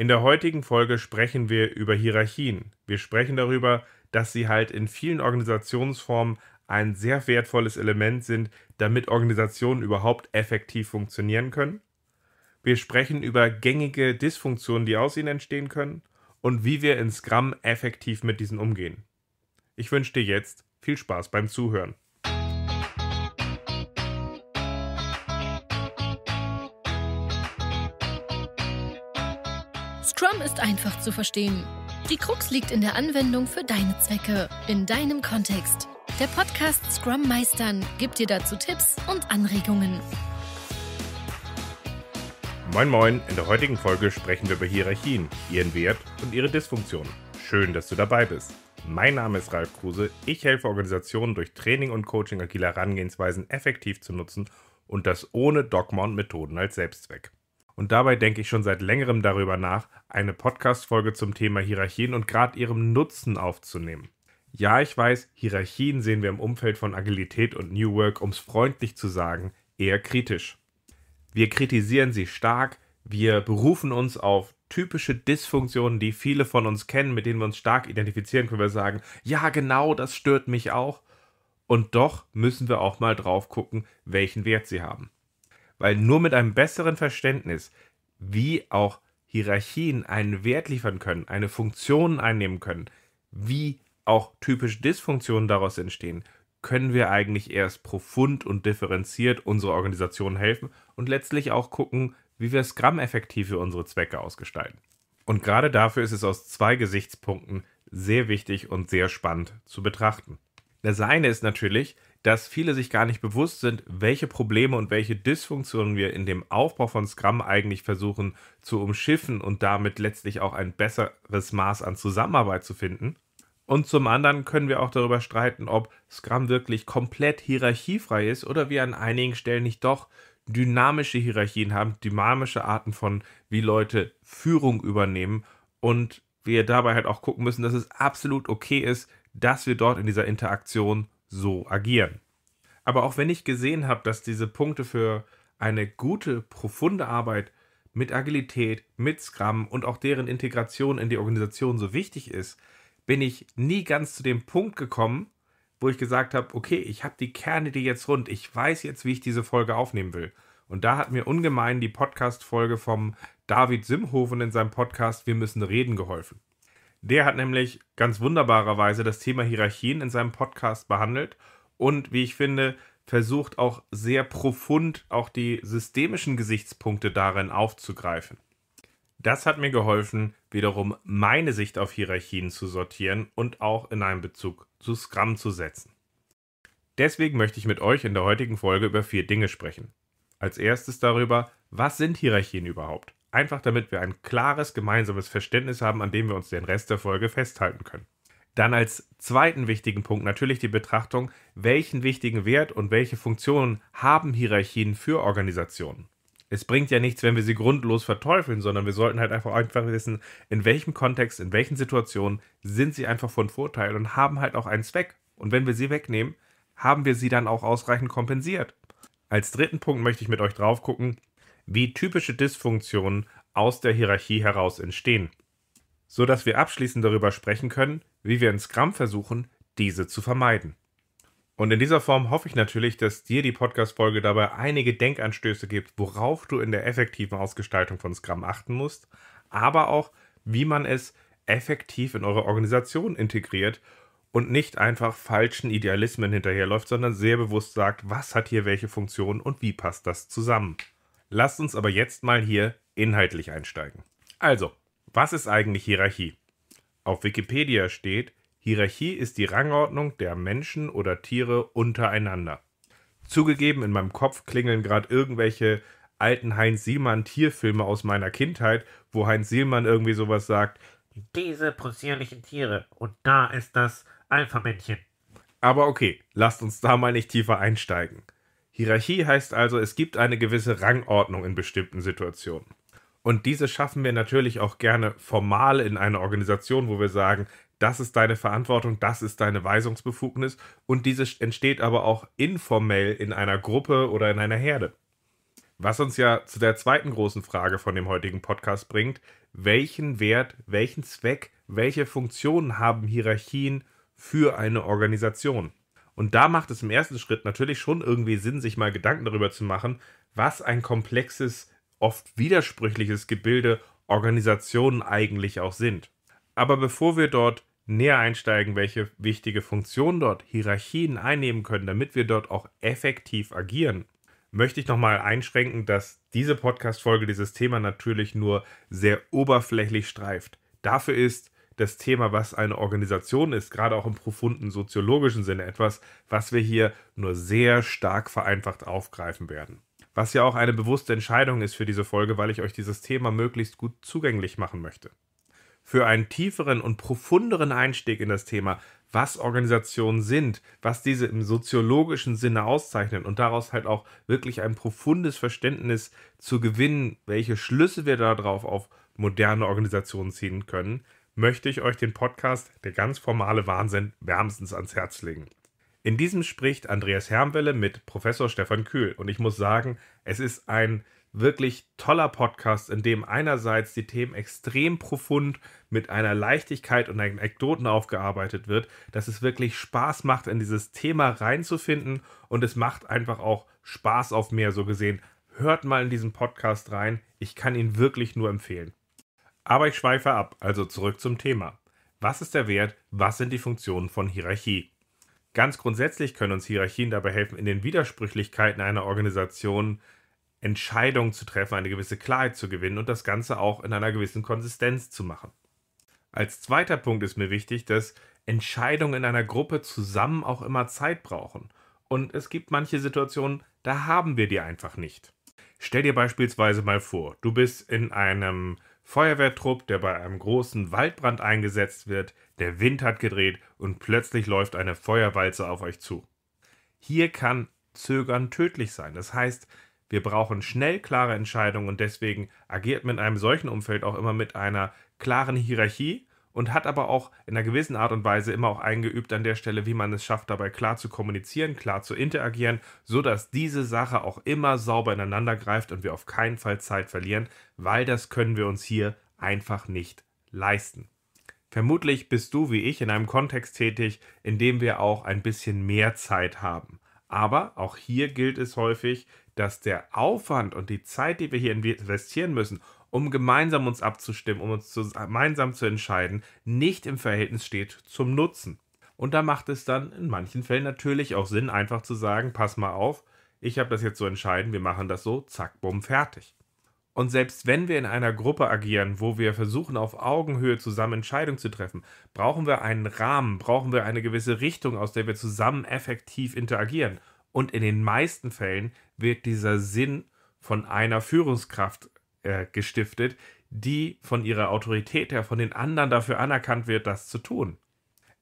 In der heutigen Folge sprechen wir über Hierarchien. Wir sprechen darüber, dass sie halt in vielen Organisationsformen ein sehr wertvolles Element sind, damit Organisationen überhaupt effektiv funktionieren können. Wir sprechen über gängige Dysfunktionen, die aus ihnen entstehen können und wie wir in Scrum effektiv mit diesen umgehen. Ich wünsche dir jetzt viel Spaß beim Zuhören. Scrum ist einfach zu verstehen. Die Krux liegt in der Anwendung für deine Zwecke, in deinem Kontext. Der Podcast Scrum Meistern gibt dir dazu Tipps und Anregungen. Moin Moin, in der heutigen Folge sprechen wir über Hierarchien, ihren Wert und ihre Dysfunktion. Schön, dass du dabei bist. Mein Name ist Ralf Kruse. Ich helfe Organisationen durch Training und Coaching agiler Herangehensweisen effektiv zu nutzen und das ohne Dogma und Methoden als Selbstzweck. Und dabei denke ich schon seit längerem darüber nach, eine Podcast-Folge zum Thema Hierarchien und gerade ihrem Nutzen aufzunehmen. Ja, ich weiß, Hierarchien sehen wir im Umfeld von Agilität und New Work, um es freundlich zu sagen, eher kritisch. Wir kritisieren sie stark, wir berufen uns auf typische Dysfunktionen, die viele von uns kennen, mit denen wir uns stark identifizieren können. Wir sagen, ja, genau, das stört mich auch. Und doch müssen wir auch mal drauf gucken, welchen Wert sie haben. Weil nur mit einem besseren Verständnis, wie auch Hierarchien einen Wert liefern können, eine Funktion einnehmen können, wie auch typisch Dysfunktionen daraus entstehen, können wir eigentlich erst profund und differenziert unserer Organisation helfen und letztlich auch gucken, wie wir Scrum effektiv für unsere Zwecke ausgestalten. Und gerade dafür ist es aus zwei Gesichtspunkten sehr wichtig und sehr spannend zu betrachten. Das eine ist natürlich, dass viele sich gar nicht bewusst sind, welche Probleme und welche Dysfunktionen wir in dem Aufbau von Scrum eigentlich versuchen zu umschiffen und damit letztlich auch ein besseres Maß an Zusammenarbeit zu finden. Und zum anderen können wir auch darüber streiten, ob Scrum wirklich komplett hierarchiefrei ist oder wir an einigen Stellen nicht doch dynamische Hierarchien haben, dynamische Arten von, wie Leute Führung übernehmen und wir dabei halt auch gucken müssen, dass es absolut okay ist, dass wir dort in dieser Interaktion so agieren. Aber auch wenn ich gesehen habe, dass diese Punkte für eine gute, profunde Arbeit mit Agilität, mit Scrum und auch deren Integration in die Organisation so wichtig ist, bin ich nie ganz zu dem Punkt gekommen, wo ich gesagt habe, okay, ich habe die Kerne, die jetzt rund, ich weiß jetzt, wie ich diese Folge aufnehmen will. Und da hat mir ungemein die Podcast-Folge vom David Simhoven in seinem Podcast Wir müssen reden geholfen. Der hat nämlich ganz wunderbarerweise das Thema Hierarchien in seinem Podcast behandelt und wie ich finde, versucht auch sehr profund auch die systemischen Gesichtspunkte darin aufzugreifen. Das hat mir geholfen, wiederum meine Sicht auf Hierarchien zu sortieren und auch in einen Bezug zu Scrum zu setzen. Deswegen möchte ich mit euch in der heutigen Folge über vier Dinge sprechen. Als erstes darüber, was sind Hierarchien überhaupt? Einfach damit wir ein klares gemeinsames Verständnis haben, an dem wir uns den Rest der Folge festhalten können. Dann als zweiten wichtigen Punkt natürlich die Betrachtung, welchen wichtigen Wert und welche Funktionen haben Hierarchien für Organisationen. Es bringt ja nichts, wenn wir sie grundlos verteufeln, sondern wir sollten halt einfach einfach wissen, in welchem Kontext, in welchen Situationen sind sie einfach von Vorteil und haben halt auch einen Zweck. Und wenn wir sie wegnehmen, haben wir sie dann auch ausreichend kompensiert. Als dritten Punkt möchte ich mit euch drauf gucken, wie typische Dysfunktionen aus der Hierarchie heraus entstehen, so dass wir abschließend darüber sprechen können, wie wir in Scrum versuchen, diese zu vermeiden. Und in dieser Form hoffe ich natürlich, dass dir die Podcast-Folge dabei einige Denkanstöße gibt, worauf du in der effektiven Ausgestaltung von Scrum achten musst, aber auch, wie man es effektiv in eure Organisation integriert und nicht einfach falschen Idealismen hinterherläuft, sondern sehr bewusst sagt, was hat hier welche Funktion und wie passt das zusammen. Lasst uns aber jetzt mal hier inhaltlich einsteigen. Also, was ist eigentlich Hierarchie? Auf Wikipedia steht, Hierarchie ist die Rangordnung der Menschen oder Tiere untereinander. Zugegeben, in meinem Kopf klingeln gerade irgendwelche alten Heinz Sielmann Tierfilme aus meiner Kindheit, wo Heinz Sielmann irgendwie sowas sagt, diese possierlichen Tiere und da ist das Alpha-Männchen. Aber okay, lasst uns da mal nicht tiefer einsteigen. Hierarchie heißt also, es gibt eine gewisse Rangordnung in bestimmten Situationen. Und diese schaffen wir natürlich auch gerne formal in einer Organisation, wo wir sagen, das ist deine Verantwortung, das ist deine Weisungsbefugnis und diese entsteht aber auch informell in einer Gruppe oder in einer Herde. Was uns ja zu der zweiten großen Frage von dem heutigen Podcast bringt, welchen Wert, welchen Zweck, welche Funktionen haben Hierarchien für eine Organisation? Und da macht es im ersten Schritt natürlich schon irgendwie Sinn, sich mal Gedanken darüber zu machen, was ein komplexes, oft widersprüchliches Gebilde Organisationen eigentlich auch sind. Aber bevor wir dort näher einsteigen, welche wichtige Funktion dort Hierarchien einnehmen können, damit wir dort auch effektiv agieren, möchte ich nochmal einschränken, dass diese Podcast-Folge dieses Thema natürlich nur sehr oberflächlich streift. Dafür ist das Thema, was eine Organisation ist, gerade auch im profunden soziologischen Sinne etwas, was wir hier nur sehr stark vereinfacht aufgreifen werden. Was ja auch eine bewusste Entscheidung ist für diese Folge, weil ich euch dieses Thema möglichst gut zugänglich machen möchte. Für einen tieferen und profunderen Einstieg in das Thema, was Organisationen sind, was diese im soziologischen Sinne auszeichnen und daraus halt auch wirklich ein profundes Verständnis zu gewinnen, welche Schlüsse wir darauf auf moderne Organisationen ziehen können, möchte ich euch den Podcast Der ganz formale Wahnsinn wärmstens ans Herz legen. In diesem spricht Andreas Hermwelle mit Professor Stefan Kühl und ich muss sagen, es ist ein wirklich toller Podcast, in dem einerseits die Themen extrem profund mit einer Leichtigkeit und Anekdoten aufgearbeitet wird, dass es wirklich Spaß macht, in dieses Thema reinzufinden und es macht einfach auch Spaß auf mehr so gesehen. Hört mal in diesen Podcast rein, ich kann ihn wirklich nur empfehlen. Aber ich schweife ab, also zurück zum Thema. Was ist der Wert? Was sind die Funktionen von Hierarchie? Ganz grundsätzlich können uns Hierarchien dabei helfen, in den Widersprüchlichkeiten einer Organisation Entscheidungen zu treffen, eine gewisse Klarheit zu gewinnen und das Ganze auch in einer gewissen Konsistenz zu machen. Als zweiter Punkt ist mir wichtig, dass Entscheidungen in einer Gruppe zusammen auch immer Zeit brauchen. Und es gibt manche Situationen, da haben wir die einfach nicht. Stell dir beispielsweise mal vor, du bist in einem Feuerwehrtrupp, der bei einem großen Waldbrand eingesetzt wird, der Wind hat gedreht und plötzlich läuft eine Feuerwalze auf euch zu. Hier kann Zögern tödlich sein. Das heißt, wir brauchen schnell klare Entscheidungen und deswegen agiert man in einem solchen Umfeld auch immer mit einer klaren Hierarchie und hat aber auch in einer gewissen Art und Weise immer auch eingeübt an der Stelle, wie man es schafft, dabei klar zu kommunizieren, klar zu interagieren, sodass diese Sache auch immer sauber ineinander greift und wir auf keinen Fall Zeit verlieren, weil das können wir uns hier einfach nicht leisten. Vermutlich bist du wie ich in einem Kontext tätig, in dem wir auch ein bisschen mehr Zeit haben. Aber auch hier gilt es häufig, dass der Aufwand und die Zeit, die wir hier investieren müssen, um gemeinsam uns abzustimmen, um uns gemeinsam zu entscheiden, nicht im Verhältnis steht zum Nutzen. Und da macht es dann in manchen Fällen natürlich auch Sinn, einfach zu sagen, pass mal auf, ich habe das jetzt so entscheiden, wir machen das so, zack, bumm, fertig. Und selbst wenn wir in einer Gruppe agieren, wo wir versuchen, auf Augenhöhe zusammen Entscheidungen zu treffen, brauchen wir einen Rahmen, brauchen wir eine gewisse Richtung, aus der wir zusammen effektiv interagieren. Und in den meisten Fällen wird dieser Sinn von einer Führungskraft äh, gestiftet, die von ihrer Autorität her von den anderen dafür anerkannt wird, das zu tun.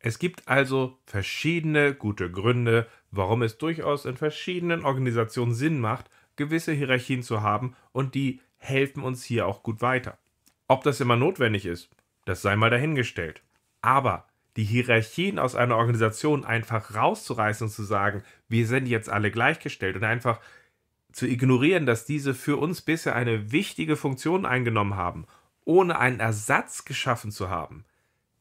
Es gibt also verschiedene gute Gründe, warum es durchaus in verschiedenen Organisationen Sinn macht, gewisse Hierarchien zu haben und die helfen uns hier auch gut weiter. Ob das immer notwendig ist, das sei mal dahingestellt. Aber die Hierarchien aus einer Organisation einfach rauszureißen und zu sagen, wir sind jetzt alle gleichgestellt und einfach zu ignorieren, dass diese für uns bisher eine wichtige Funktion eingenommen haben, ohne einen Ersatz geschaffen zu haben,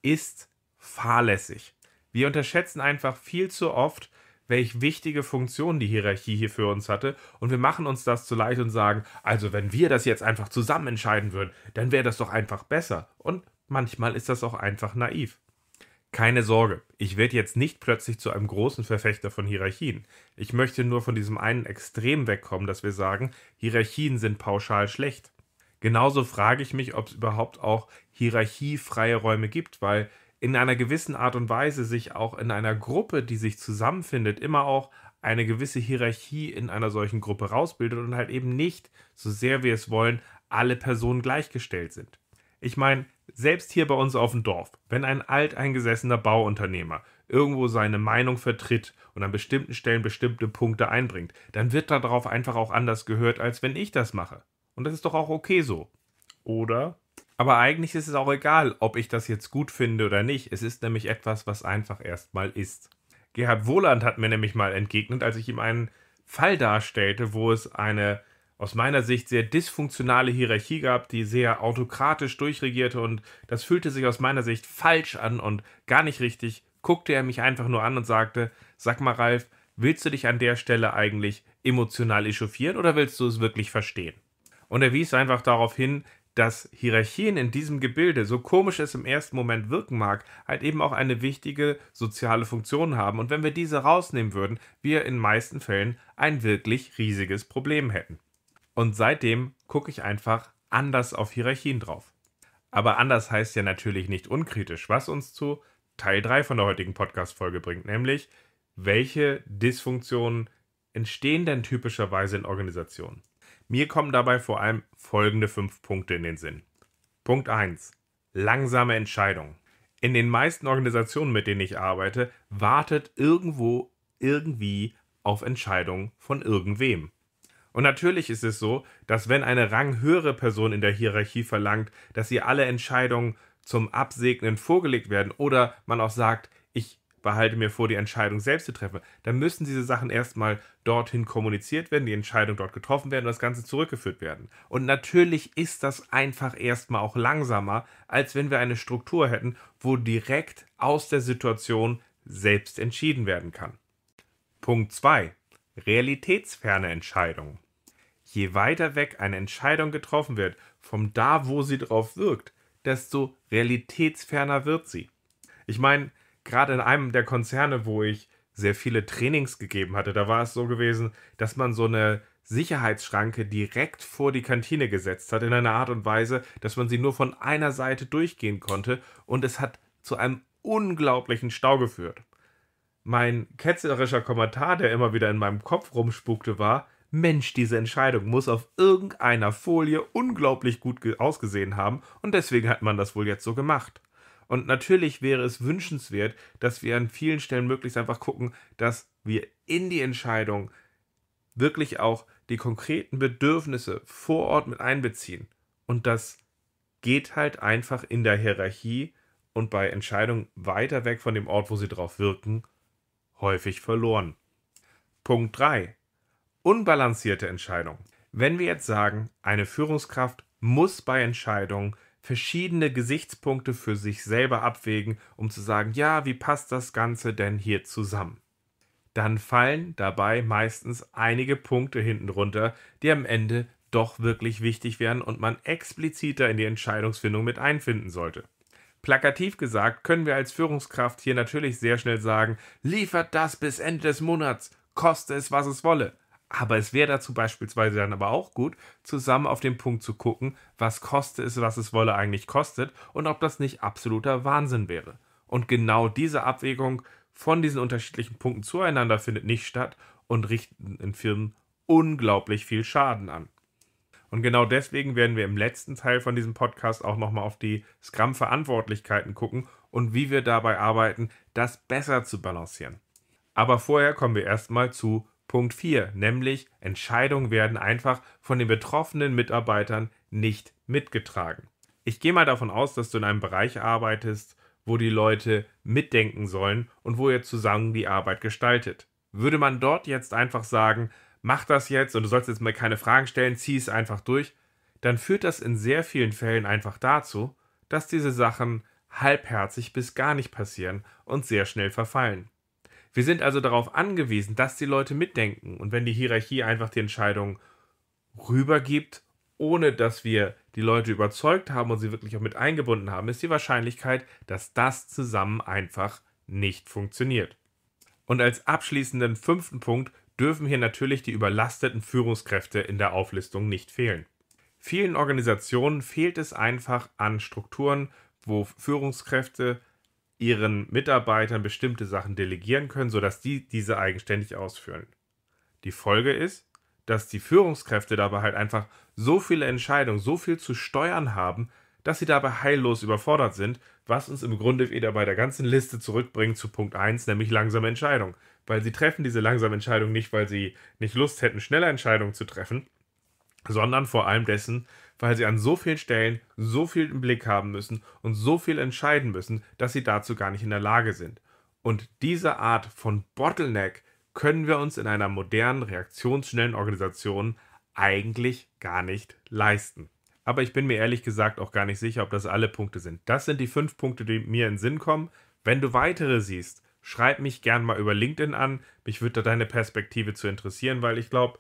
ist fahrlässig. Wir unterschätzen einfach viel zu oft, welche wichtige Funktion die Hierarchie hier für uns hatte. Und wir machen uns das zu leicht und sagen, also wenn wir das jetzt einfach zusammen entscheiden würden, dann wäre das doch einfach besser. Und manchmal ist das auch einfach naiv. Keine Sorge, ich werde jetzt nicht plötzlich zu einem großen Verfechter von Hierarchien. Ich möchte nur von diesem einen Extrem wegkommen, dass wir sagen, Hierarchien sind pauschal schlecht. Genauso frage ich mich, ob es überhaupt auch hierarchiefreie Räume gibt, weil in einer gewissen Art und Weise sich auch in einer Gruppe, die sich zusammenfindet, immer auch eine gewisse Hierarchie in einer solchen Gruppe rausbildet und halt eben nicht, so sehr wir es wollen, alle Personen gleichgestellt sind. Ich meine, selbst hier bei uns auf dem Dorf, wenn ein alteingesessener Bauunternehmer irgendwo seine Meinung vertritt und an bestimmten Stellen bestimmte Punkte einbringt, dann wird darauf einfach auch anders gehört, als wenn ich das mache. Und das ist doch auch okay so. Oder? Aber eigentlich ist es auch egal, ob ich das jetzt gut finde oder nicht. Es ist nämlich etwas, was einfach erstmal ist. Gerhard Wohland hat mir nämlich mal entgegnet, als ich ihm einen Fall darstellte, wo es eine aus meiner Sicht sehr dysfunktionale Hierarchie gab, die sehr autokratisch durchregierte und das fühlte sich aus meiner Sicht falsch an und gar nicht richtig, guckte er mich einfach nur an und sagte, sag mal Ralf, willst du dich an der Stelle eigentlich emotional echauffieren oder willst du es wirklich verstehen? Und er wies einfach darauf hin, dass Hierarchien in diesem Gebilde, so komisch es im ersten Moment wirken mag, halt eben auch eine wichtige soziale Funktion haben und wenn wir diese rausnehmen würden, wir in meisten Fällen ein wirklich riesiges Problem hätten. Und seitdem gucke ich einfach anders auf Hierarchien drauf. Aber anders heißt ja natürlich nicht unkritisch, was uns zu Teil 3 von der heutigen Podcast-Folge bringt, nämlich welche Dysfunktionen entstehen denn typischerweise in Organisationen? Mir kommen dabei vor allem folgende fünf Punkte in den Sinn. Punkt 1. Langsame Entscheidungen. In den meisten Organisationen, mit denen ich arbeite, wartet irgendwo irgendwie auf Entscheidungen von irgendwem. Und natürlich ist es so, dass wenn eine ranghöhere Person in der Hierarchie verlangt, dass ihr alle Entscheidungen zum Absegnen vorgelegt werden oder man auch sagt, ich behalte mir vor, die Entscheidung selbst zu treffen, dann müssen diese Sachen erstmal dorthin kommuniziert werden, die Entscheidung dort getroffen werden und das Ganze zurückgeführt werden. Und natürlich ist das einfach erstmal auch langsamer, als wenn wir eine Struktur hätten, wo direkt aus der Situation selbst entschieden werden kann. Punkt 2. Realitätsferne Entscheidungen je weiter weg eine Entscheidung getroffen wird, vom da, wo sie drauf wirkt, desto realitätsferner wird sie. Ich meine, gerade in einem der Konzerne, wo ich sehr viele Trainings gegeben hatte, da war es so gewesen, dass man so eine Sicherheitsschranke direkt vor die Kantine gesetzt hat, in einer Art und Weise, dass man sie nur von einer Seite durchgehen konnte und es hat zu einem unglaublichen Stau geführt. Mein ketzerischer Kommentar, der immer wieder in meinem Kopf rumspukte, war, Mensch, diese Entscheidung muss auf irgendeiner Folie unglaublich gut ausgesehen haben und deswegen hat man das wohl jetzt so gemacht. Und natürlich wäre es wünschenswert, dass wir an vielen Stellen möglichst einfach gucken, dass wir in die Entscheidung wirklich auch die konkreten Bedürfnisse vor Ort mit einbeziehen. Und das geht halt einfach in der Hierarchie und bei Entscheidungen weiter weg von dem Ort, wo sie drauf wirken, häufig verloren. Punkt 3 unbalancierte Entscheidung. Wenn wir jetzt sagen, eine Führungskraft muss bei Entscheidungen verschiedene Gesichtspunkte für sich selber abwägen, um zu sagen, ja, wie passt das Ganze denn hier zusammen? Dann fallen dabei meistens einige Punkte hinten runter, die am Ende doch wirklich wichtig wären und man expliziter in die Entscheidungsfindung mit einfinden sollte. Plakativ gesagt können wir als Führungskraft hier natürlich sehr schnell sagen, liefert das bis Ende des Monats, koste es, was es wolle. Aber es wäre dazu beispielsweise dann aber auch gut, zusammen auf den Punkt zu gucken, was koste es, was es wolle eigentlich kostet und ob das nicht absoluter Wahnsinn wäre. Und genau diese Abwägung von diesen unterschiedlichen Punkten zueinander findet nicht statt und richten in Firmen unglaublich viel Schaden an. Und genau deswegen werden wir im letzten Teil von diesem Podcast auch nochmal auf die Scrum-Verantwortlichkeiten gucken und wie wir dabei arbeiten, das besser zu balancieren. Aber vorher kommen wir erstmal zu Punkt 4, nämlich Entscheidungen werden einfach von den betroffenen Mitarbeitern nicht mitgetragen. Ich gehe mal davon aus, dass du in einem Bereich arbeitest, wo die Leute mitdenken sollen und wo ihr zusammen die Arbeit gestaltet. Würde man dort jetzt einfach sagen, mach das jetzt und du sollst jetzt mal keine Fragen stellen, zieh es einfach durch, dann führt das in sehr vielen Fällen einfach dazu, dass diese Sachen halbherzig bis gar nicht passieren und sehr schnell verfallen. Wir sind also darauf angewiesen, dass die Leute mitdenken. Und wenn die Hierarchie einfach die Entscheidung rübergibt, ohne dass wir die Leute überzeugt haben und sie wirklich auch mit eingebunden haben, ist die Wahrscheinlichkeit, dass das zusammen einfach nicht funktioniert. Und als abschließenden fünften Punkt dürfen hier natürlich die überlasteten Führungskräfte in der Auflistung nicht fehlen. Vielen Organisationen fehlt es einfach an Strukturen, wo Führungskräfte ihren Mitarbeitern bestimmte Sachen delegieren können, sodass die diese eigenständig ausführen. Die Folge ist, dass die Führungskräfte dabei halt einfach so viele Entscheidungen, so viel zu steuern haben, dass sie dabei heillos überfordert sind, was uns im Grunde wieder bei der ganzen Liste zurückbringt zu Punkt 1, nämlich langsame Entscheidung. Weil sie treffen diese langsame Entscheidung nicht, weil sie nicht Lust hätten, schnelle Entscheidungen zu treffen, sondern vor allem dessen, weil sie an so vielen Stellen so viel im Blick haben müssen und so viel entscheiden müssen, dass sie dazu gar nicht in der Lage sind. Und diese Art von Bottleneck können wir uns in einer modernen, reaktionsschnellen Organisation eigentlich gar nicht leisten. Aber ich bin mir ehrlich gesagt auch gar nicht sicher, ob das alle Punkte sind. Das sind die fünf Punkte, die mir in den Sinn kommen. Wenn du weitere siehst, schreib mich gern mal über LinkedIn an. Mich würde da deine Perspektive zu interessieren, weil ich glaube,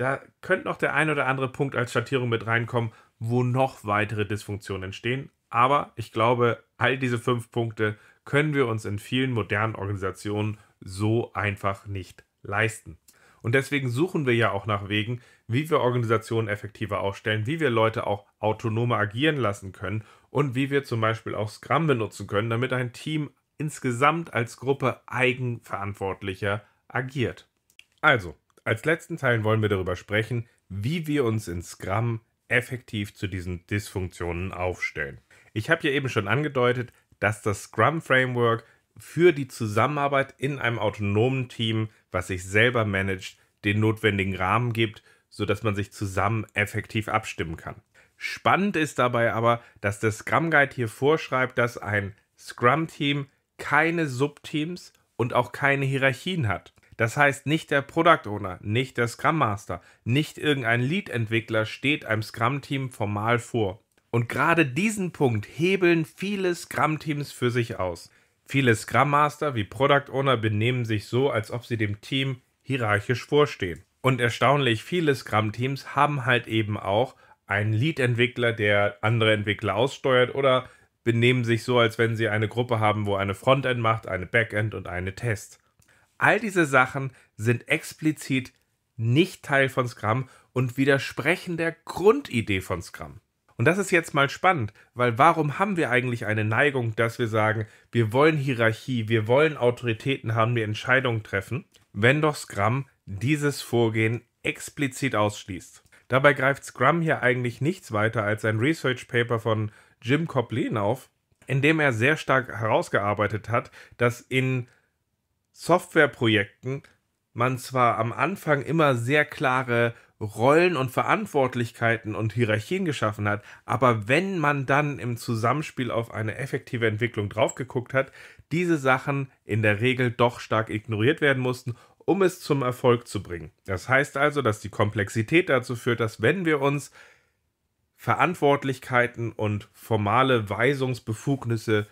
da könnte noch der ein oder andere Punkt als Schattierung mit reinkommen, wo noch weitere Dysfunktionen entstehen. Aber ich glaube, all diese fünf Punkte können wir uns in vielen modernen Organisationen so einfach nicht leisten. Und deswegen suchen wir ja auch nach Wegen, wie wir Organisationen effektiver aufstellen, wie wir Leute auch autonomer agieren lassen können und wie wir zum Beispiel auch Scrum benutzen können, damit ein Team insgesamt als Gruppe eigenverantwortlicher agiert. Also, als letzten Teil wollen wir darüber sprechen, wie wir uns in Scrum effektiv zu diesen Dysfunktionen aufstellen. Ich habe ja eben schon angedeutet, dass das Scrum Framework für die Zusammenarbeit in einem autonomen Team, was sich selber managt, den notwendigen Rahmen gibt, sodass man sich zusammen effektiv abstimmen kann. Spannend ist dabei aber, dass der Scrum Guide hier vorschreibt, dass ein Scrum-Team keine Subteams und auch keine Hierarchien hat. Das heißt, nicht der Product Owner, nicht der Scrum Master, nicht irgendein Lead-Entwickler steht einem Scrum-Team formal vor. Und gerade diesen Punkt hebeln viele Scrum-Teams für sich aus. Viele Scrum Master wie Product Owner benehmen sich so, als ob sie dem Team hierarchisch vorstehen. Und erstaunlich viele Scrum-Teams haben halt eben auch einen Lead-Entwickler, der andere Entwickler aussteuert oder benehmen sich so, als wenn sie eine Gruppe haben, wo eine Frontend macht, eine Backend und eine Test. All diese Sachen sind explizit nicht Teil von Scrum und widersprechen der Grundidee von Scrum. Und das ist jetzt mal spannend, weil warum haben wir eigentlich eine Neigung, dass wir sagen, wir wollen Hierarchie, wir wollen Autoritäten haben, wir Entscheidungen treffen, wenn doch Scrum dieses Vorgehen explizit ausschließt? Dabei greift Scrum hier eigentlich nichts weiter als ein Research Paper von Jim Coplin auf, in dem er sehr stark herausgearbeitet hat, dass in Softwareprojekten man zwar am Anfang immer sehr klare Rollen und Verantwortlichkeiten und Hierarchien geschaffen hat, aber wenn man dann im Zusammenspiel auf eine effektive Entwicklung draufgeguckt hat, diese Sachen in der Regel doch stark ignoriert werden mussten, um es zum Erfolg zu bringen. Das heißt also, dass die Komplexität dazu führt, dass wenn wir uns Verantwortlichkeiten und formale Weisungsbefugnisse äh,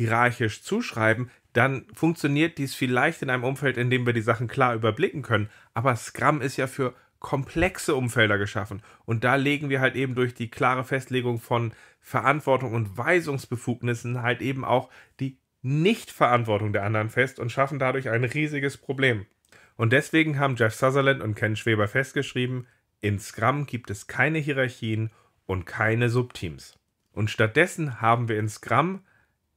hierarchisch zuschreiben, dann funktioniert dies vielleicht in einem Umfeld, in dem wir die Sachen klar überblicken können. Aber Scrum ist ja für komplexe Umfelder geschaffen. Und da legen wir halt eben durch die klare Festlegung von Verantwortung und Weisungsbefugnissen halt eben auch die Nichtverantwortung der anderen fest und schaffen dadurch ein riesiges Problem. Und deswegen haben Jeff Sutherland und Ken Schweber festgeschrieben, in Scrum gibt es keine Hierarchien und keine Subteams. Und stattdessen haben wir in Scrum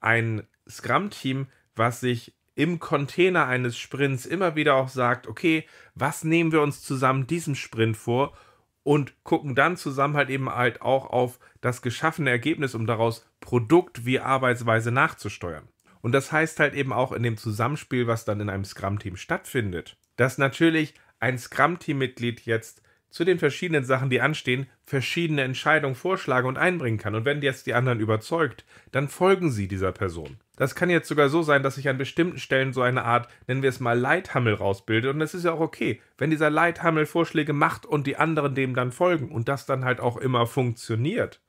ein Scrum-Team, was sich im Container eines Sprints immer wieder auch sagt, okay, was nehmen wir uns zusammen diesem Sprint vor und gucken dann zusammen halt eben halt auch auf das geschaffene Ergebnis, um daraus Produkt wie Arbeitsweise nachzusteuern. Und das heißt halt eben auch in dem Zusammenspiel, was dann in einem Scrum-Team stattfindet, dass natürlich ein Scrum-Team-Mitglied jetzt zu den verschiedenen Sachen, die anstehen, verschiedene Entscheidungen vorschlagen und einbringen kann. Und wenn jetzt die anderen überzeugt, dann folgen sie dieser Person. Das kann jetzt sogar so sein, dass sich an bestimmten Stellen so eine Art, nennen wir es mal, Leithammel rausbildet. Und es ist ja auch okay, wenn dieser Leithammel Vorschläge macht und die anderen dem dann folgen und das dann halt auch immer funktioniert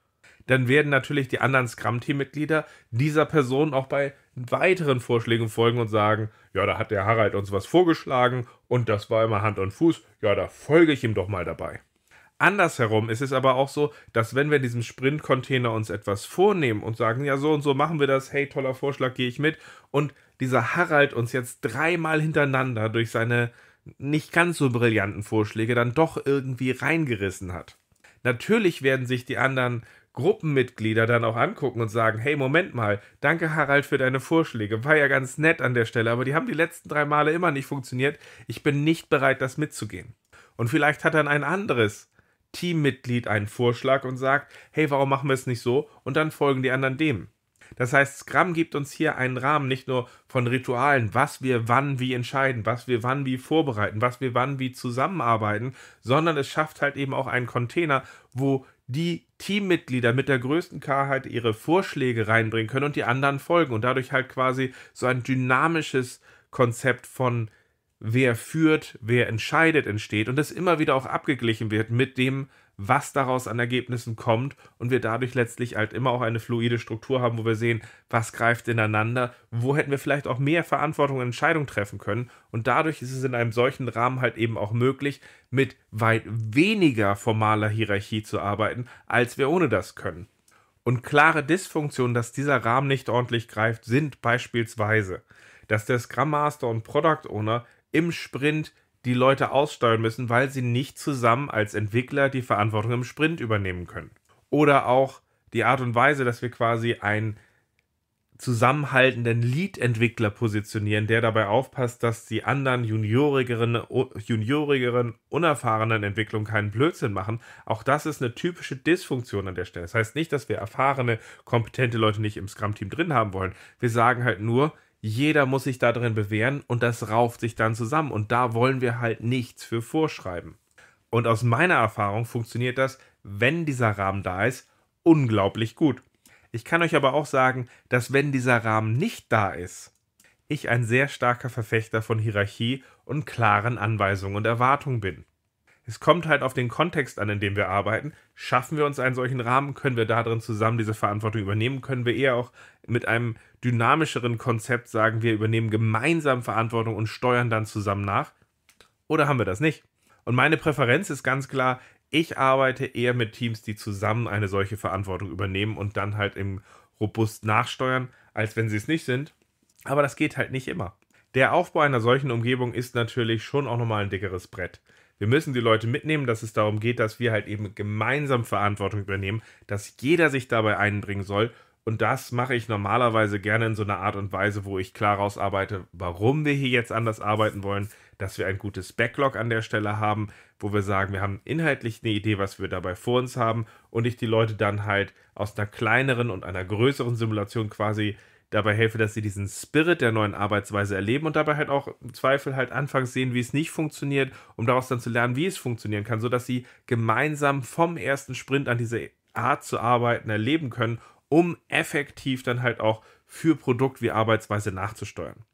dann werden natürlich die anderen Scrum-Team-Mitglieder dieser Person auch bei weiteren Vorschlägen folgen und sagen, ja, da hat der Harald uns was vorgeschlagen und das war immer Hand und Fuß, ja, da folge ich ihm doch mal dabei. Andersherum ist es aber auch so, dass wenn wir in diesem Sprint-Container uns etwas vornehmen und sagen, ja, so und so machen wir das, hey, toller Vorschlag, gehe ich mit, und dieser Harald uns jetzt dreimal hintereinander durch seine nicht ganz so brillanten Vorschläge dann doch irgendwie reingerissen hat. Natürlich werden sich die anderen Gruppenmitglieder dann auch angucken und sagen, hey, Moment mal, danke Harald für deine Vorschläge, war ja ganz nett an der Stelle, aber die haben die letzten drei Male immer nicht funktioniert, ich bin nicht bereit, das mitzugehen. Und vielleicht hat dann ein anderes Teammitglied einen Vorschlag und sagt, hey, warum machen wir es nicht so? Und dann folgen die anderen dem. Das heißt, Scrum gibt uns hier einen Rahmen nicht nur von Ritualen, was wir wann wie entscheiden, was wir wann wie vorbereiten, was wir wann wie zusammenarbeiten, sondern es schafft halt eben auch einen Container, wo die Teammitglieder mit der größten Klarheit ihre Vorschläge reinbringen können und die anderen folgen und dadurch halt quasi so ein dynamisches Konzept von wer führt, wer entscheidet entsteht und das immer wieder auch abgeglichen wird mit dem, was daraus an Ergebnissen kommt und wir dadurch letztlich halt immer auch eine fluide Struktur haben, wo wir sehen, was greift ineinander, wo hätten wir vielleicht auch mehr Verantwortung und Entscheidung treffen können. Und dadurch ist es in einem solchen Rahmen halt eben auch möglich, mit weit weniger formaler Hierarchie zu arbeiten, als wir ohne das können. Und klare Dysfunktionen, dass dieser Rahmen nicht ordentlich greift, sind beispielsweise, dass der Scrum Master und Product Owner im Sprint die Leute aussteuern müssen, weil sie nicht zusammen als Entwickler die Verantwortung im Sprint übernehmen können. Oder auch die Art und Weise, dass wir quasi einen zusammenhaltenden Lead-Entwickler positionieren, der dabei aufpasst, dass die anderen juniorigeren, juniorigeren, unerfahrenen Entwicklungen keinen Blödsinn machen. Auch das ist eine typische Dysfunktion an der Stelle. Das heißt nicht, dass wir erfahrene, kompetente Leute nicht im Scrum-Team drin haben wollen. Wir sagen halt nur, jeder muss sich da drin bewähren und das rauft sich dann zusammen. Und da wollen wir halt nichts für vorschreiben. Und aus meiner Erfahrung funktioniert das, wenn dieser Rahmen da ist, unglaublich gut. Ich kann euch aber auch sagen, dass wenn dieser Rahmen nicht da ist, ich ein sehr starker Verfechter von Hierarchie und klaren Anweisungen und Erwartungen bin. Es kommt halt auf den Kontext an, in dem wir arbeiten. Schaffen wir uns einen solchen Rahmen? Können wir darin zusammen diese Verantwortung übernehmen? Können wir eher auch mit einem dynamischeren Konzept sagen, wir übernehmen gemeinsam Verantwortung und steuern dann zusammen nach? Oder haben wir das nicht? Und meine Präferenz ist ganz klar, ich arbeite eher mit Teams, die zusammen eine solche Verantwortung übernehmen und dann halt im robust nachsteuern, als wenn sie es nicht sind. Aber das geht halt nicht immer. Der Aufbau einer solchen Umgebung ist natürlich schon auch nochmal ein dickeres Brett. Wir müssen die Leute mitnehmen, dass es darum geht, dass wir halt eben gemeinsam Verantwortung übernehmen, dass jeder sich dabei einbringen soll. Und das mache ich normalerweise gerne in so einer Art und Weise, wo ich klar rausarbeite, warum wir hier jetzt anders arbeiten wollen, dass wir ein gutes Backlog an der Stelle haben, wo wir sagen, wir haben inhaltlich eine Idee, was wir dabei vor uns haben und ich die Leute dann halt aus einer kleineren und einer größeren Simulation quasi dabei helfe, dass sie diesen Spirit der neuen Arbeitsweise erleben und dabei halt auch im Zweifel halt anfangs sehen, wie es nicht funktioniert, um daraus dann zu lernen, wie es funktionieren kann, sodass sie gemeinsam vom ersten Sprint an diese Art zu arbeiten erleben können, um effektiv dann halt auch für Produkt wie Arbeitsweise nachzusteuern.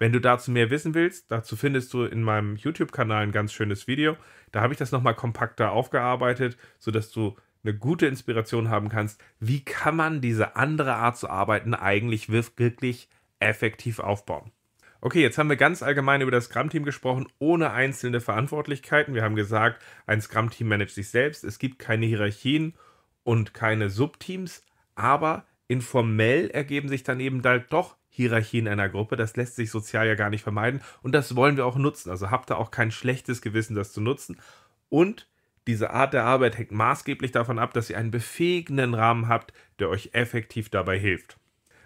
Wenn du dazu mehr wissen willst, dazu findest du in meinem YouTube-Kanal ein ganz schönes Video. Da habe ich das nochmal kompakter aufgearbeitet, sodass du eine gute Inspiration haben kannst, wie kann man diese andere Art zu arbeiten eigentlich wirklich effektiv aufbauen. Okay, jetzt haben wir ganz allgemein über das Scrum-Team gesprochen, ohne einzelne Verantwortlichkeiten. Wir haben gesagt, ein Scrum-Team managt sich selbst, es gibt keine Hierarchien und keine Subteams, aber informell ergeben sich dann eben halt doch Hierarchien einer Gruppe. Das lässt sich sozial ja gar nicht vermeiden und das wollen wir auch nutzen. Also habt da auch kein schlechtes Gewissen, das zu nutzen. Und diese Art der Arbeit hängt maßgeblich davon ab, dass ihr einen befähigenden Rahmen habt, der euch effektiv dabei hilft.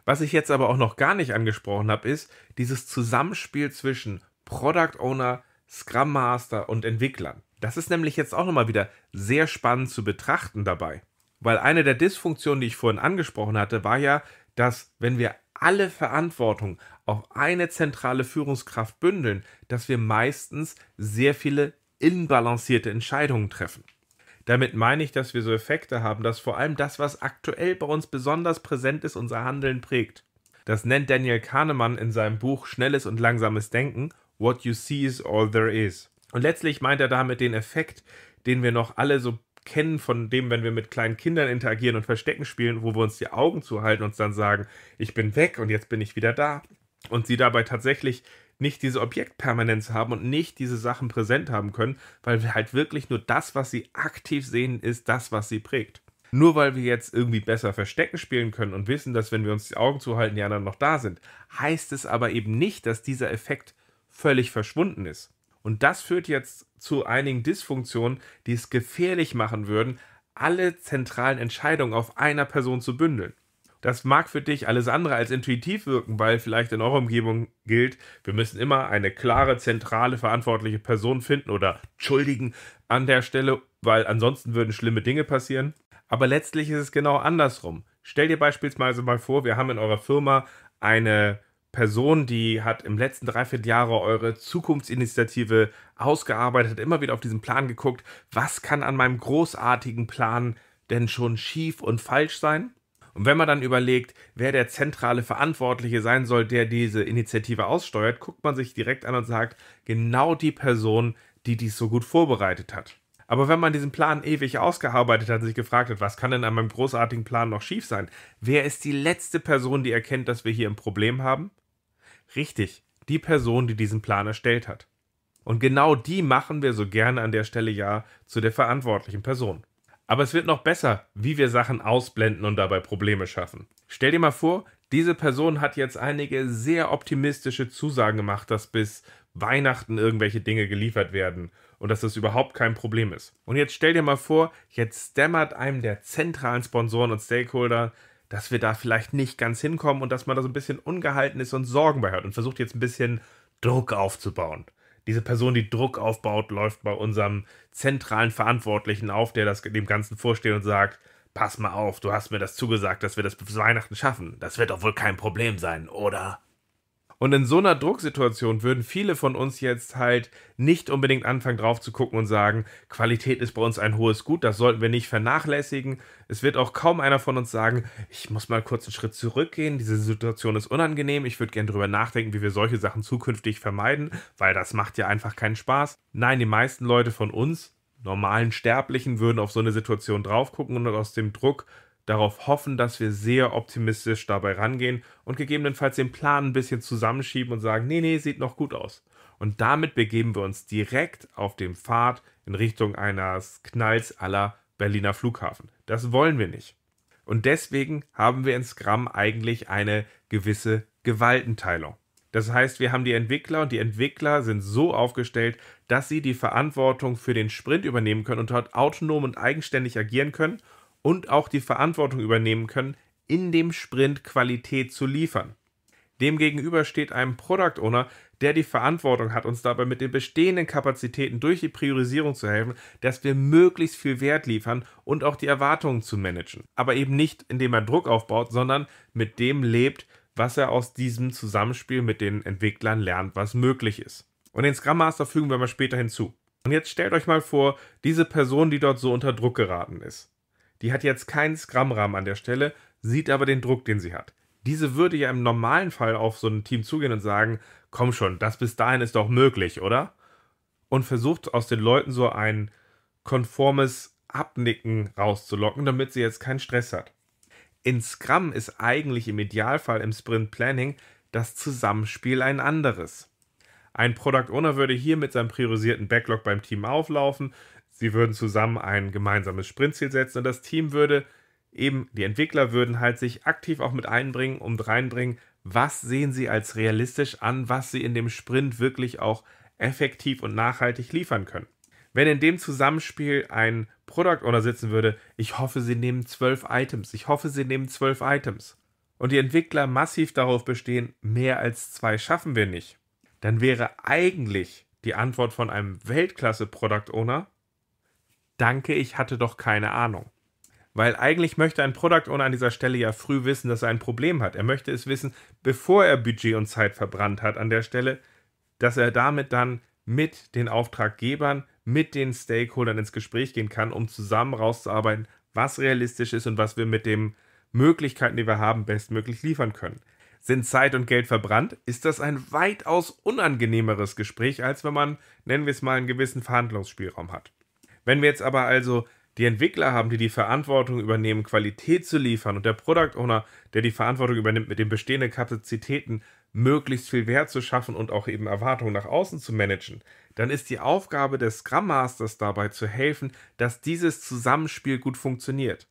Was ich jetzt aber auch noch gar nicht angesprochen habe, ist dieses Zusammenspiel zwischen Product Owner, Scrum Master und Entwicklern. Das ist nämlich jetzt auch nochmal wieder sehr spannend zu betrachten dabei. Weil eine der Dysfunktionen, die ich vorhin angesprochen hatte, war ja, dass wenn wir alle Verantwortung auf eine zentrale Führungskraft bündeln, dass wir meistens sehr viele inbalancierte Entscheidungen treffen. Damit meine ich, dass wir so Effekte haben, dass vor allem das, was aktuell bei uns besonders präsent ist, unser Handeln prägt. Das nennt Daniel Kahnemann in seinem Buch Schnelles und langsames Denken What You See is All There Is. Und letztlich meint er damit den Effekt, den wir noch alle so kennen von dem, wenn wir mit kleinen Kindern interagieren und Verstecken spielen, wo wir uns die Augen zuhalten und uns dann sagen, ich bin weg und jetzt bin ich wieder da. Und sie dabei tatsächlich nicht diese Objektpermanenz haben und nicht diese Sachen präsent haben können, weil wir halt wirklich nur das, was sie aktiv sehen, ist das, was sie prägt. Nur weil wir jetzt irgendwie besser Verstecken spielen können und wissen, dass wenn wir uns die Augen zuhalten, die anderen noch da sind, heißt es aber eben nicht, dass dieser Effekt völlig verschwunden ist. Und das führt jetzt zu einigen Dysfunktionen, die es gefährlich machen würden, alle zentralen Entscheidungen auf einer Person zu bündeln. Das mag für dich alles andere als intuitiv wirken, weil vielleicht in eurer Umgebung gilt, wir müssen immer eine klare, zentrale, verantwortliche Person finden oder schuldigen an der Stelle, weil ansonsten würden schlimme Dinge passieren. Aber letztlich ist es genau andersrum. Stell dir beispielsweise mal vor, wir haben in eurer Firma eine Person, die hat im letzten Dreivierteljahre eure Zukunftsinitiative ausgearbeitet, immer wieder auf diesen Plan geguckt, was kann an meinem großartigen Plan denn schon schief und falsch sein? Und wenn man dann überlegt, wer der zentrale Verantwortliche sein soll, der diese Initiative aussteuert, guckt man sich direkt an und sagt, genau die Person, die dies so gut vorbereitet hat. Aber wenn man diesen Plan ewig ausgearbeitet hat und sich gefragt hat, was kann denn an meinem großartigen Plan noch schief sein? Wer ist die letzte Person, die erkennt, dass wir hier ein Problem haben? Richtig, die Person, die diesen Plan erstellt hat. Und genau die machen wir so gerne an der Stelle ja zu der verantwortlichen Person. Aber es wird noch besser, wie wir Sachen ausblenden und dabei Probleme schaffen. Stell dir mal vor, diese Person hat jetzt einige sehr optimistische Zusagen gemacht, dass bis Weihnachten irgendwelche Dinge geliefert werden und dass das überhaupt kein Problem ist. Und jetzt stell dir mal vor, jetzt dämmert einem der zentralen Sponsoren und Stakeholder, dass wir da vielleicht nicht ganz hinkommen und dass man da so ein bisschen ungehalten ist und Sorgen bei hat und versucht jetzt ein bisschen Druck aufzubauen diese Person, die Druck aufbaut, läuft bei unserem zentralen Verantwortlichen auf, der das dem Ganzen vorsteht und sagt, pass mal auf, du hast mir das zugesagt, dass wir das bis Weihnachten schaffen. Das wird doch wohl kein Problem sein, oder? Und in so einer Drucksituation würden viele von uns jetzt halt nicht unbedingt anfangen drauf zu gucken und sagen, Qualität ist bei uns ein hohes Gut, das sollten wir nicht vernachlässigen. Es wird auch kaum einer von uns sagen, ich muss mal kurz einen Schritt zurückgehen, diese Situation ist unangenehm, ich würde gerne drüber nachdenken, wie wir solche Sachen zukünftig vermeiden, weil das macht ja einfach keinen Spaß. Nein, die meisten Leute von uns, normalen Sterblichen, würden auf so eine Situation drauf gucken und aus dem Druck darauf hoffen, dass wir sehr optimistisch dabei rangehen und gegebenenfalls den Plan ein bisschen zusammenschieben und sagen, nee, nee, sieht noch gut aus. Und damit begeben wir uns direkt auf dem Pfad in Richtung eines Knalls aller Berliner Flughafen. Das wollen wir nicht. Und deswegen haben wir in Scrum eigentlich eine gewisse Gewaltenteilung. Das heißt, wir haben die Entwickler und die Entwickler sind so aufgestellt, dass sie die Verantwortung für den Sprint übernehmen können und dort autonom und eigenständig agieren können und auch die Verantwortung übernehmen können, in dem Sprint Qualität zu liefern. Demgegenüber steht einem Product Owner, der die Verantwortung hat, uns dabei mit den bestehenden Kapazitäten durch die Priorisierung zu helfen, dass wir möglichst viel Wert liefern und auch die Erwartungen zu managen. Aber eben nicht, indem er Druck aufbaut, sondern mit dem lebt, was er aus diesem Zusammenspiel mit den Entwicklern lernt, was möglich ist. Und den Scrum Master fügen wir mal später hinzu. Und jetzt stellt euch mal vor, diese Person, die dort so unter Druck geraten ist. Die hat jetzt keinen Scrum-Rahmen an der Stelle, sieht aber den Druck, den sie hat. Diese würde ja im normalen Fall auf so ein Team zugehen und sagen, komm schon, das bis dahin ist doch möglich, oder? Und versucht aus den Leuten so ein konformes Abnicken rauszulocken, damit sie jetzt keinen Stress hat. In Scrum ist eigentlich im Idealfall im Sprint Planning das Zusammenspiel ein anderes. Ein Product Owner würde hier mit seinem priorisierten Backlog beim Team auflaufen, Sie würden zusammen ein gemeinsames Sprintziel setzen und das Team würde eben, die Entwickler würden halt sich aktiv auch mit einbringen und reinbringen, was sehen sie als realistisch an, was sie in dem Sprint wirklich auch effektiv und nachhaltig liefern können. Wenn in dem Zusammenspiel ein Product Owner sitzen würde, ich hoffe, sie nehmen zwölf Items, ich hoffe, sie nehmen zwölf Items und die Entwickler massiv darauf bestehen, mehr als zwei schaffen wir nicht, dann wäre eigentlich die Antwort von einem Weltklasse Product Owner, danke, ich hatte doch keine Ahnung. Weil eigentlich möchte ein Product Owner an dieser Stelle ja früh wissen, dass er ein Problem hat. Er möchte es wissen, bevor er Budget und Zeit verbrannt hat an der Stelle, dass er damit dann mit den Auftraggebern, mit den Stakeholdern ins Gespräch gehen kann, um zusammen rauszuarbeiten, was realistisch ist und was wir mit den Möglichkeiten, die wir haben, bestmöglich liefern können. Sind Zeit und Geld verbrannt, ist das ein weitaus unangenehmeres Gespräch, als wenn man, nennen wir es mal, einen gewissen Verhandlungsspielraum hat. Wenn wir jetzt aber also die Entwickler haben, die die Verantwortung übernehmen, Qualität zu liefern und der Product Owner, der die Verantwortung übernimmt, mit den bestehenden Kapazitäten möglichst viel Wert zu schaffen und auch eben Erwartungen nach außen zu managen, dann ist die Aufgabe des Scrum Masters dabei zu helfen, dass dieses Zusammenspiel gut funktioniert.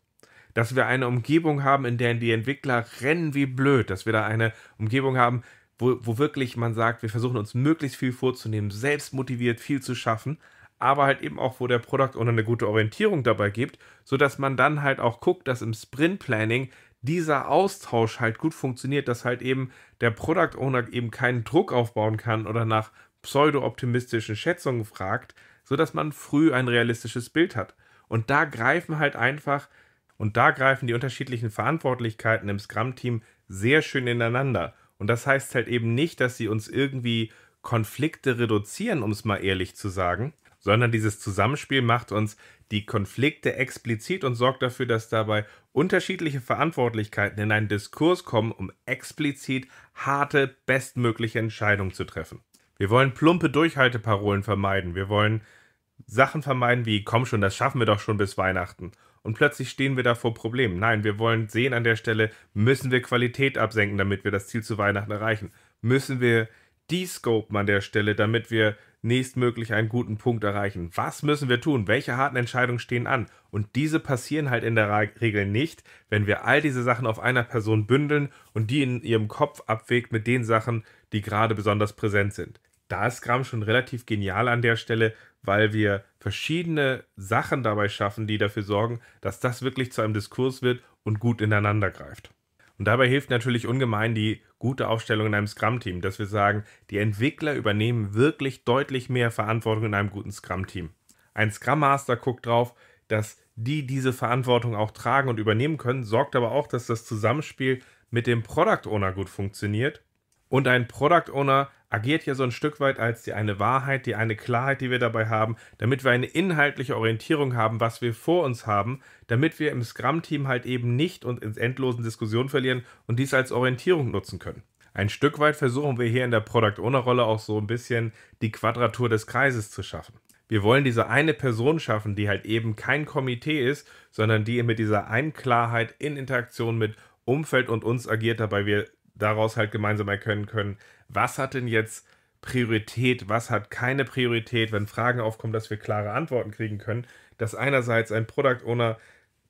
Dass wir eine Umgebung haben, in der die Entwickler rennen wie blöd, dass wir da eine Umgebung haben, wo, wo wirklich man sagt, wir versuchen uns möglichst viel vorzunehmen, selbst motiviert viel zu schaffen, aber halt eben auch, wo der Product Owner eine gute Orientierung dabei gibt, sodass man dann halt auch guckt, dass im Sprint Planning dieser Austausch halt gut funktioniert, dass halt eben der Product Owner eben keinen Druck aufbauen kann oder nach pseudo-optimistischen Schätzungen fragt, sodass man früh ein realistisches Bild hat. Und da greifen halt einfach und da greifen die unterschiedlichen Verantwortlichkeiten im Scrum-Team sehr schön ineinander. Und das heißt halt eben nicht, dass sie uns irgendwie Konflikte reduzieren, um es mal ehrlich zu sagen, sondern dieses Zusammenspiel macht uns die Konflikte explizit und sorgt dafür, dass dabei unterschiedliche Verantwortlichkeiten in einen Diskurs kommen, um explizit harte, bestmögliche Entscheidungen zu treffen. Wir wollen plumpe Durchhalteparolen vermeiden. Wir wollen Sachen vermeiden wie, komm schon, das schaffen wir doch schon bis Weihnachten. Und plötzlich stehen wir da vor Problemen. Nein, wir wollen sehen an der Stelle, müssen wir Qualität absenken, damit wir das Ziel zu Weihnachten erreichen. Müssen wir descopen an der Stelle, damit wir nächstmöglich einen guten Punkt erreichen. Was müssen wir tun? Welche harten Entscheidungen stehen an? Und diese passieren halt in der Regel nicht, wenn wir all diese Sachen auf einer Person bündeln und die in ihrem Kopf abwägt mit den Sachen, die gerade besonders präsent sind. Da ist Gramm schon relativ genial an der Stelle, weil wir verschiedene Sachen dabei schaffen, die dafür sorgen, dass das wirklich zu einem Diskurs wird und gut ineinander greift. Und dabei hilft natürlich ungemein die gute Aufstellung in einem Scrum-Team, dass wir sagen, die Entwickler übernehmen wirklich deutlich mehr Verantwortung in einem guten Scrum-Team. Ein Scrum Master guckt drauf, dass die diese Verantwortung auch tragen und übernehmen können, sorgt aber auch, dass das Zusammenspiel mit dem Product Owner gut funktioniert. Und ein Product Owner agiert ja so ein Stück weit als die eine Wahrheit, die eine Klarheit, die wir dabei haben, damit wir eine inhaltliche Orientierung haben, was wir vor uns haben, damit wir im Scrum-Team halt eben nicht und ins endlosen Diskussion verlieren und dies als Orientierung nutzen können. Ein Stück weit versuchen wir hier in der Product Owner Rolle auch so ein bisschen die Quadratur des Kreises zu schaffen. Wir wollen diese eine Person schaffen, die halt eben kein Komitee ist, sondern die mit dieser einen Klarheit in Interaktion mit Umfeld und uns agiert, dabei wir daraus halt gemeinsam erkennen können, was hat denn jetzt Priorität, was hat keine Priorität, wenn Fragen aufkommen, dass wir klare Antworten kriegen können, dass einerseits ein Product Owner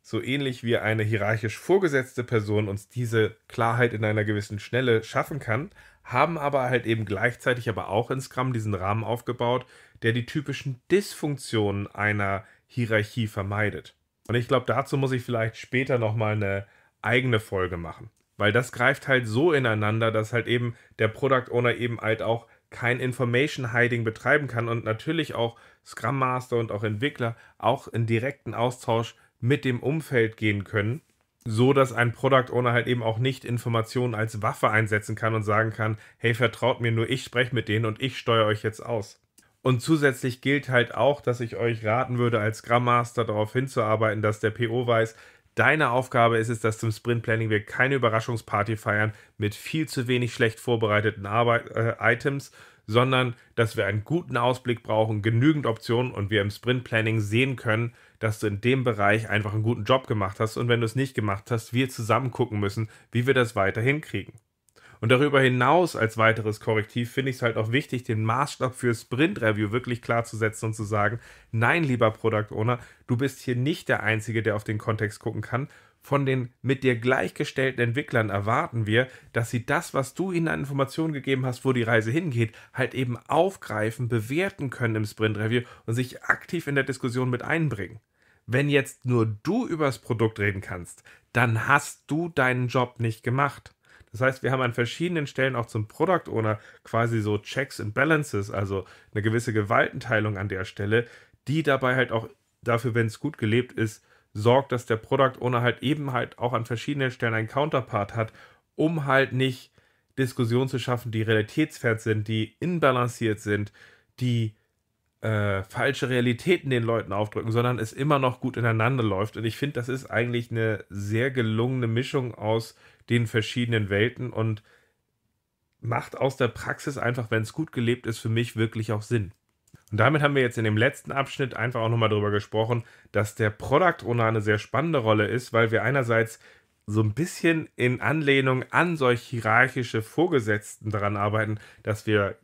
so ähnlich wie eine hierarchisch vorgesetzte Person uns diese Klarheit in einer gewissen Schnelle schaffen kann, haben aber halt eben gleichzeitig aber auch in Scrum diesen Rahmen aufgebaut, der die typischen Dysfunktionen einer Hierarchie vermeidet. Und ich glaube, dazu muss ich vielleicht später nochmal eine eigene Folge machen. Weil das greift halt so ineinander, dass halt eben der Product Owner eben halt auch kein Information Hiding betreiben kann und natürlich auch Scrum Master und auch Entwickler auch in direkten Austausch mit dem Umfeld gehen können, so dass ein Product Owner halt eben auch nicht Informationen als Waffe einsetzen kann und sagen kann, hey, vertraut mir nur, ich spreche mit denen und ich steuere euch jetzt aus. Und zusätzlich gilt halt auch, dass ich euch raten würde, als Scrum Master darauf hinzuarbeiten, dass der PO weiß, Deine Aufgabe ist es, dass zum Sprint Planning wir keine Überraschungsparty feiern mit viel zu wenig schlecht vorbereiteten Arbeit, äh, Items, sondern dass wir einen guten Ausblick brauchen, genügend Optionen und wir im Sprint Planning sehen können, dass du in dem Bereich einfach einen guten Job gemacht hast und wenn du es nicht gemacht hast, wir zusammen gucken müssen, wie wir das weiter hinkriegen. Und darüber hinaus als weiteres Korrektiv finde ich es halt auch wichtig, den Maßstab für Sprint Review wirklich klar zu setzen und zu sagen, nein, lieber Product Owner, du bist hier nicht der Einzige, der auf den Kontext gucken kann. Von den mit dir gleichgestellten Entwicklern erwarten wir, dass sie das, was du ihnen an Informationen gegeben hast, wo die Reise hingeht, halt eben aufgreifen, bewerten können im Sprint Review und sich aktiv in der Diskussion mit einbringen. Wenn jetzt nur du übers Produkt reden kannst, dann hast du deinen Job nicht gemacht. Das heißt, wir haben an verschiedenen Stellen auch zum Product Owner quasi so Checks and Balances, also eine gewisse Gewaltenteilung an der Stelle, die dabei halt auch dafür, wenn es gut gelebt ist, sorgt, dass der Product Owner halt eben halt auch an verschiedenen Stellen einen Counterpart hat, um halt nicht Diskussionen zu schaffen, die realitätsfern sind, die inbalanciert sind, die äh, falsche Realitäten den Leuten aufdrücken, sondern es immer noch gut ineinander läuft. Und ich finde, das ist eigentlich eine sehr gelungene Mischung aus den verschiedenen Welten und macht aus der Praxis einfach, wenn es gut gelebt ist, für mich wirklich auch Sinn. Und damit haben wir jetzt in dem letzten Abschnitt einfach auch nochmal darüber gesprochen, dass der Product Owner eine sehr spannende Rolle ist, weil wir einerseits so ein bisschen in Anlehnung an solch hierarchische Vorgesetzten daran arbeiten, dass wir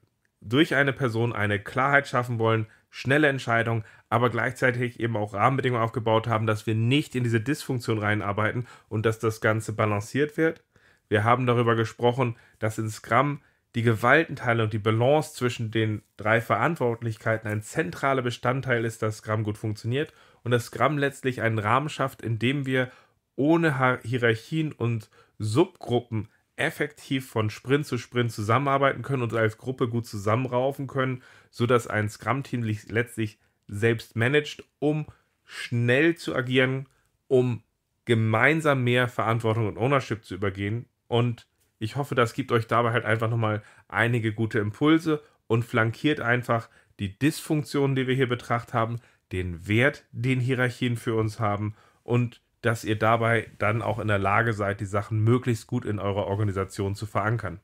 durch eine Person eine Klarheit schaffen wollen, schnelle Entscheidungen, aber gleichzeitig eben auch Rahmenbedingungen aufgebaut haben, dass wir nicht in diese Dysfunktion reinarbeiten und dass das Ganze balanciert wird. Wir haben darüber gesprochen, dass in Scrum die Gewaltenteilung, die Balance zwischen den drei Verantwortlichkeiten ein zentraler Bestandteil ist, dass Scrum gut funktioniert und dass Scrum letztlich einen Rahmen schafft, in dem wir ohne Hierarchien und Subgruppen effektiv von Sprint zu Sprint zusammenarbeiten können und als Gruppe gut zusammenraufen können, sodass ein Scrum-Team letztlich selbst managt, um schnell zu agieren, um gemeinsam mehr Verantwortung und Ownership zu übergehen. Und ich hoffe, das gibt euch dabei halt einfach nochmal einige gute Impulse und flankiert einfach die Dysfunktionen, die wir hier betrachtet haben, den Wert, den Hierarchien für uns haben und dass ihr dabei dann auch in der Lage seid, die Sachen möglichst gut in eurer Organisation zu verankern.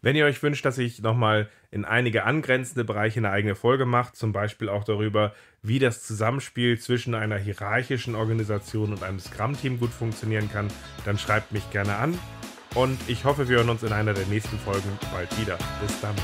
Wenn ihr euch wünscht, dass ich nochmal in einige angrenzende Bereiche eine eigene Folge mache, zum Beispiel auch darüber, wie das Zusammenspiel zwischen einer hierarchischen Organisation und einem Scrum-Team gut funktionieren kann, dann schreibt mich gerne an. Und ich hoffe, wir hören uns in einer der nächsten Folgen bald wieder. Bis dann.